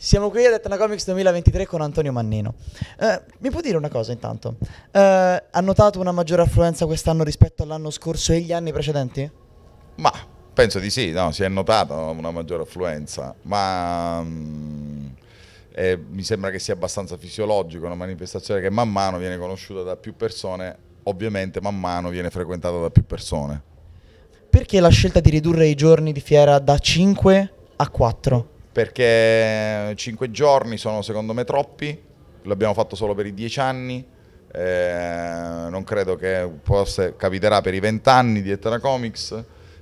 Siamo qui ad Etna Comics 2023 con Antonio Mannino. Eh, mi può dire una cosa intanto? Eh, ha notato una maggiore affluenza quest'anno rispetto all'anno scorso e gli anni precedenti? Ma penso di sì, no, si è notata una maggiore affluenza, ma mh, mm, eh, mi sembra che sia abbastanza fisiologico, una manifestazione che man mano viene conosciuta da più persone, ovviamente man mano viene frequentata da più persone. Perché la scelta di ridurre i giorni di fiera da 5 a 4? perché 5 eh, giorni sono secondo me troppi, l'abbiamo fatto solo per i 10 anni, eh, non credo che forse capiterà per i 20 anni di Etna Comics,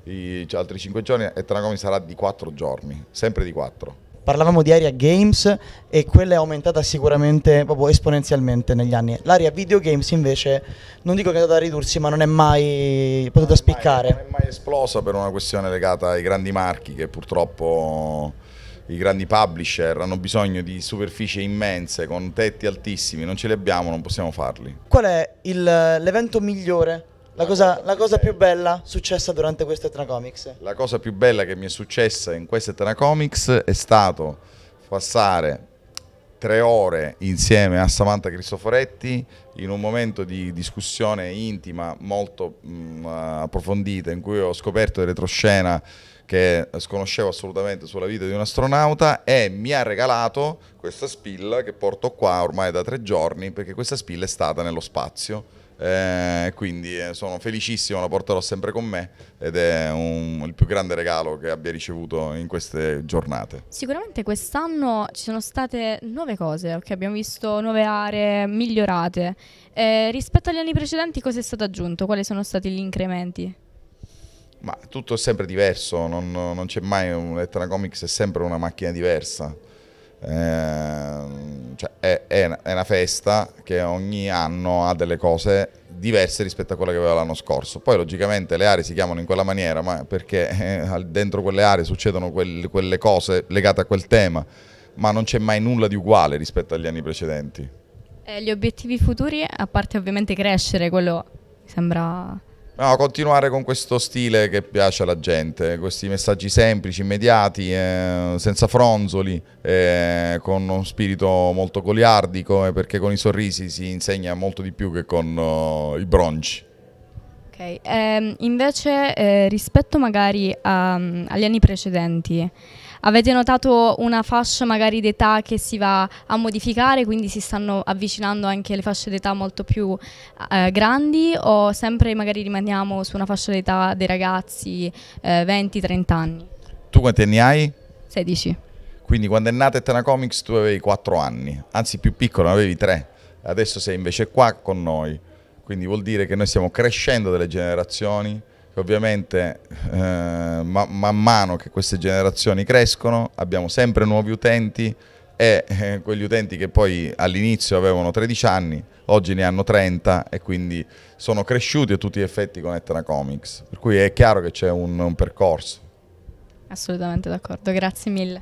i, cioè altri 5 giorni, Etna Comics sarà di 4 giorni, sempre di 4 parlavamo di area games e quella è aumentata sicuramente proprio esponenzialmente negli anni. L'area video games invece non dico che è andata a ridursi, ma non è mai potuta spiccare. non è mai esplosa per una questione legata ai grandi marchi che purtroppo i grandi publisher hanno bisogno di superfici immense con tetti altissimi, non ce li abbiamo, non possiamo farli. Qual è l'evento migliore, la cosa, la cosa più bella successa durante questa Etna La cosa più bella che mi è successa in questa Etna è stato passare tre ore insieme a Samantha Cristoforetti in un momento di discussione intima molto mh, mm, approfondita in cui ho scoperto retroscena che sconoscevo assolutamente sulla vita di un astronauta e mi ha regalato questa spilla che porto qua ormai da tre giorni perché questa spilla è stata nello spazio eh, quindi eh, sono felicissimo, la porterò sempre con me ed è un, il più grande regalo che abbia ricevuto in queste giornate. Sicuramente quest'anno ci sono state nuove cose, okay? abbiamo visto nuove aree migliorate. Eh, rispetto agli anni precedenti cosa è stato aggiunto? Quali sono stati gli incrementi? Ma tutto è sempre diverso, non, non c'è mai un Etna Comics, è sempre una macchina diversa. Ehm, cioè è, è una festa che ogni anno ha delle cose diverse rispetto a quella che aveva l'anno scorso. Poi logicamente le aree si chiamano in quella maniera, ma perché eh, dentro quelle aree succedono quel, quelle cose legate a quel tema, ma non c'è mai nulla di uguale rispetto agli anni precedenti. Eh, gli obiettivi futuri, a parte ovviamente crescere, quello mi sembra No, continuare con questo stile che piace alla gente, questi messaggi semplici, immediati, eh, senza fronzoli, eh, con uno spirito molto goliardico, eh, perché con i sorrisi si insegna molto di più che con oh, i bronci. Ok, ehm, invece eh, rispetto magari a, mm, agli anni precedenti, Avete notato una fascia magari d'età che si va a modificare, quindi si stanno avvicinando anche le fasce d'età molto più eh, grandi o sempre magari rimaniamo su una fascia d'età dei ragazzi eh, 20-30 anni? Tu quanti anni hai? 16. Quindi quando è nata Etna Comics tu avevi 4 anni, anzi più piccolo, avevi 3. Adesso sei invece qua con noi. Quindi vuol dire che noi stiamo crescendo delle generazioni ovviamente eh, ma, man mano che queste generazioni crescono abbiamo sempre nuovi utenti e eh, quegli utenti che poi all'inizio avevano 13 anni, oggi ne hanno 30 e quindi sono cresciuti a tutti gli effetti con Etna Comics, per cui è chiaro che c'è un, un percorso. Assolutamente d'accordo, grazie mille.